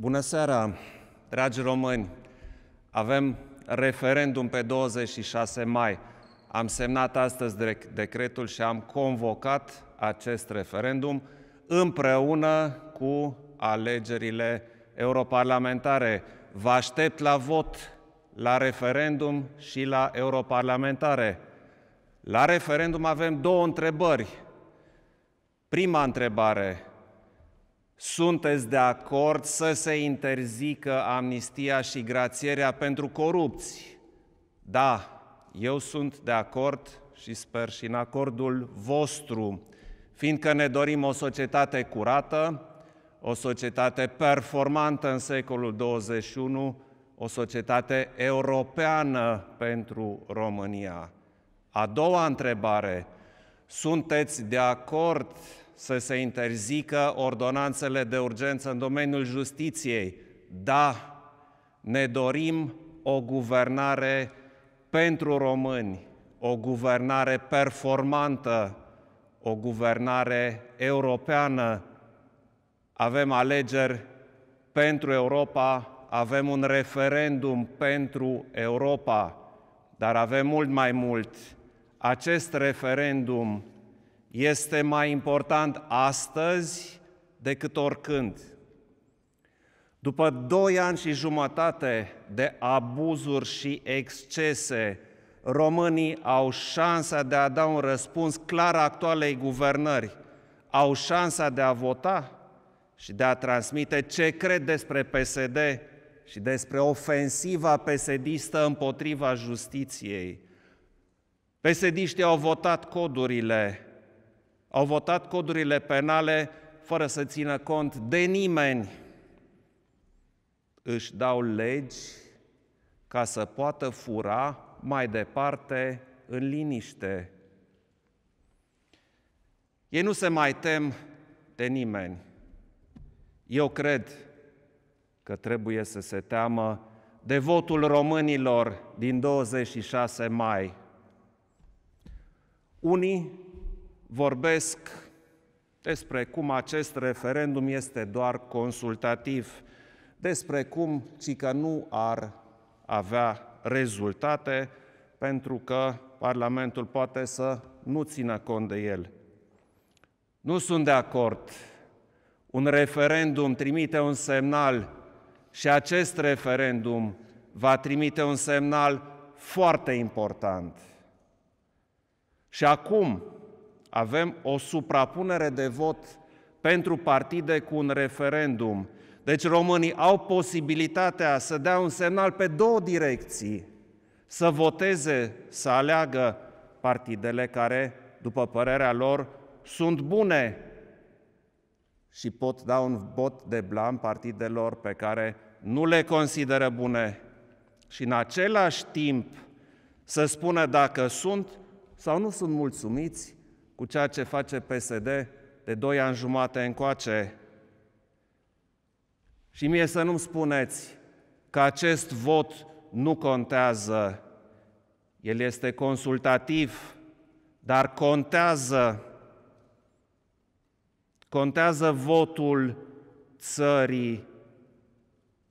Bună seara, dragi români! Avem referendum pe 26 mai. Am semnat astăzi decretul și am convocat acest referendum împreună cu alegerile europarlamentare. Vă aștept la vot, la referendum și la europarlamentare. La referendum avem două întrebări. Prima întrebare, sunteți de acord să se interzică amnistia și grațierea pentru corupți? Da, eu sunt de acord și sper și în acordul vostru, fiindcă ne dorim o societate curată, o societate performantă în secolul 21, o societate europeană pentru România. A doua întrebare, sunteți de acord să se interzică ordonanțele de urgență în domeniul justiției. Da, ne dorim o guvernare pentru români, o guvernare performantă, o guvernare europeană. Avem alegeri pentru Europa, avem un referendum pentru Europa, dar avem mult mai mult. Acest referendum este mai important astăzi decât oricând. După doi ani și jumătate de abuzuri și excese, românii au șansa de a da un răspuns clar actualei guvernări, au șansa de a vota și de a transmite ce cred despre PSD și despre ofensiva pesedistă împotriva justiției. Pesediștii au votat codurile au votat codurile penale fără să țină cont de nimeni. Își dau legi ca să poată fura mai departe în liniște. Ei nu se mai tem de nimeni. Eu cred că trebuie să se teamă de votul românilor din 26 mai. Unii vorbesc despre cum acest referendum este doar consultativ, despre cum ci că nu ar avea rezultate pentru că Parlamentul poate să nu țină cont de el. Nu sunt de acord. Un referendum trimite un semnal și acest referendum va trimite un semnal foarte important. Și acum, avem o suprapunere de vot pentru partide cu un referendum. Deci românii au posibilitatea să dea un semnal pe două direcții, să voteze, să aleagă partidele care, după părerea lor, sunt bune și pot da un vot de blam partidelor pe care nu le consideră bune și în același timp să spună dacă sunt sau nu sunt mulțumiți cu ceea ce face PSD de doi ani jumate încoace. Și mie să nu-mi spuneți că acest vot nu contează. El este consultativ, dar contează. Contează votul țării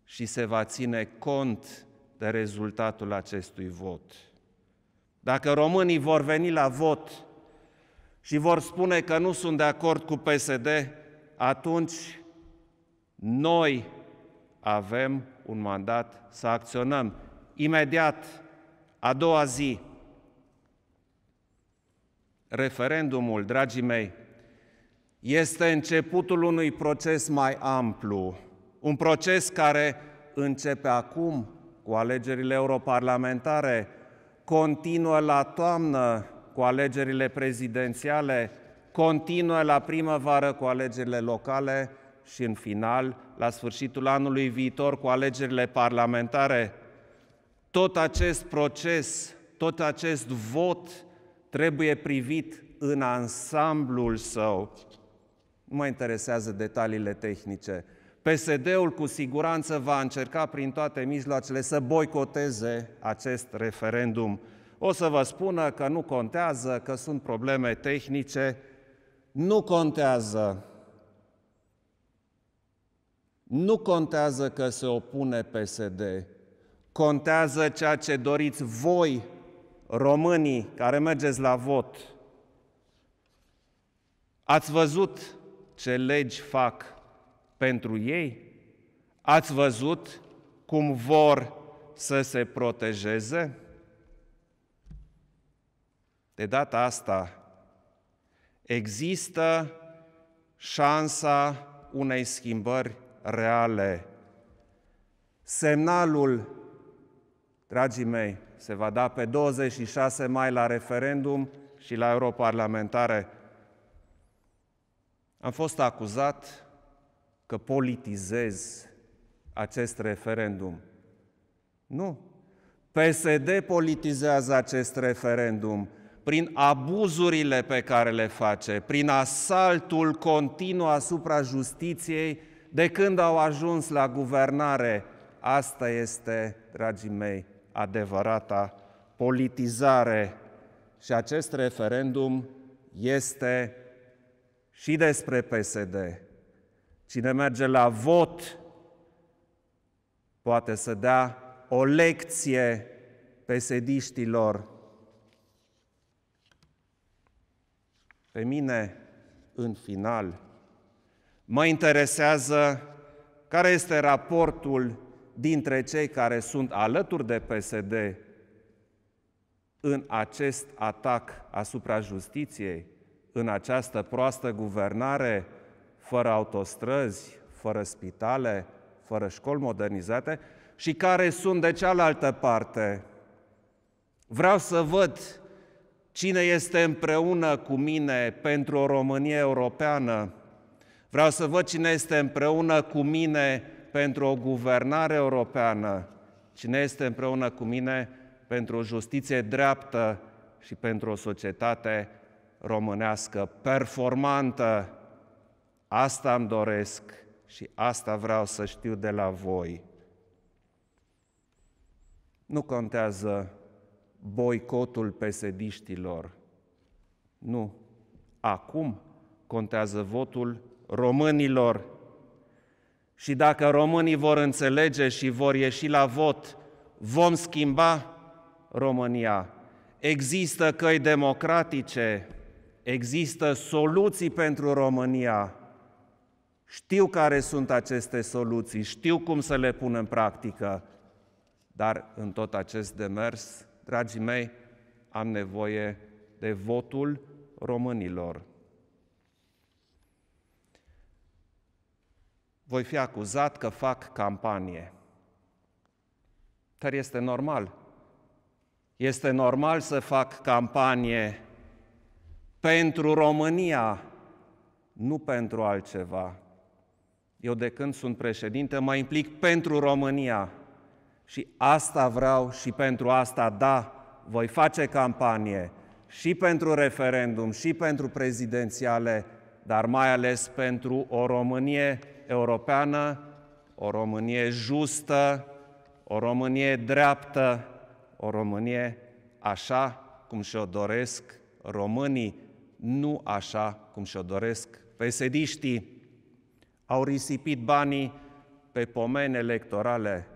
și se va ține cont de rezultatul acestui vot. Dacă românii vor veni la vot și vor spune că nu sunt de acord cu PSD, atunci noi avem un mandat să acționăm. Imediat, a doua zi, referendumul, dragii mei, este începutul unui proces mai amplu, un proces care începe acum cu alegerile europarlamentare, continuă la toamnă cu alegerile prezidențiale, continuă la primăvară cu alegerile locale și în final, la sfârșitul anului viitor, cu alegerile parlamentare. Tot acest proces, tot acest vot trebuie privit în ansamblul său. Nu mă interesează detaliile tehnice. PSD-ul cu siguranță va încerca prin toate mijloacele să boicoteze acest referendum o să vă spună că nu contează, că sunt probleme tehnice. Nu contează. Nu contează că se opune PSD. Contează ceea ce doriți voi, românii care mergeți la vot. Ați văzut ce legi fac pentru ei? Ați văzut cum vor să se protejeze? De data asta există șansa unei schimbări reale. Semnalul, dragii mei, se va da pe 26 mai la referendum și la europarlamentare. Am fost acuzat că politizez acest referendum. Nu. PSD politizează acest referendum prin abuzurile pe care le face, prin asaltul continuu asupra justiției de când au ajuns la guvernare. Asta este, dragii mei, adevărata politizare și acest referendum este și despre PSD. Cine merge la vot poate să dea o lecție pesediștilor Pe mine, în final, mă interesează care este raportul dintre cei care sunt alături de PSD în acest atac asupra justiției, în această proastă guvernare, fără autostrăzi, fără spitale, fără școli modernizate, și care sunt de cealaltă parte. Vreau să văd Cine este împreună cu mine pentru o Românie europeană? Vreau să văd cine este împreună cu mine pentru o guvernare europeană. Cine este împreună cu mine pentru o justiție dreaptă și pentru o societate românească performantă. Asta îmi doresc și asta vreau să știu de la voi. Nu contează boicotul pesediștilor. Nu. Acum contează votul românilor. Și dacă românii vor înțelege și vor ieși la vot, vom schimba România. Există căi democratice, există soluții pentru România. Știu care sunt aceste soluții, știu cum să le pun în practică, dar în tot acest demers dragii mei, am nevoie de votul românilor. Voi fi acuzat că fac campanie. Dar este normal. Este normal să fac campanie pentru România, nu pentru altceva. Eu de când sunt președinte mă implic pentru România, și asta vreau și pentru asta, da, voi face campanie și pentru referendum, și pentru prezidențiale, dar mai ales pentru o Românie europeană, o Românie justă, o Românie dreaptă, o Românie așa cum și-o doresc românii, nu așa cum și-o doresc pesediștii. Au risipit banii pe pomeni electorale,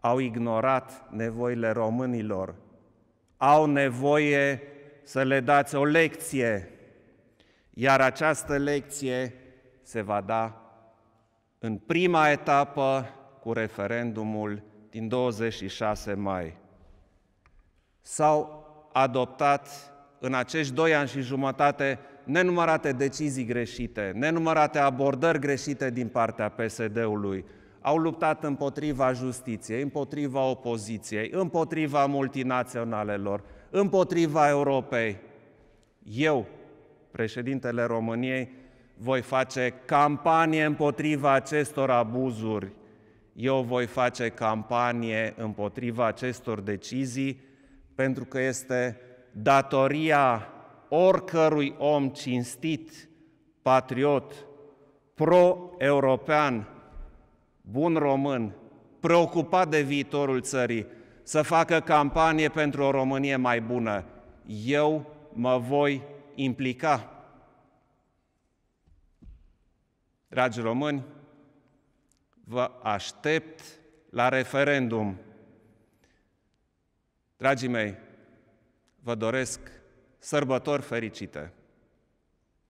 au ignorat nevoile românilor. Au nevoie să le dați o lecție, iar această lecție se va da în prima etapă cu referendumul din 26 mai. S-au adoptat în acești doi ani și jumătate nenumărate decizii greșite, nenumărate abordări greșite din partea PSD-ului, au luptat împotriva justiției, împotriva opoziției, împotriva multinaționalelor, împotriva Europei. Eu, președintele României, voi face campanie împotriva acestor abuzuri. Eu voi face campanie împotriva acestor decizii pentru că este datoria oricărui om cinstit, patriot, pro-european, bun român, preocupat de viitorul țării, să facă campanie pentru o Românie mai bună. Eu mă voi implica. Dragi români, vă aștept la referendum. Dragii mei, vă doresc sărbători fericite!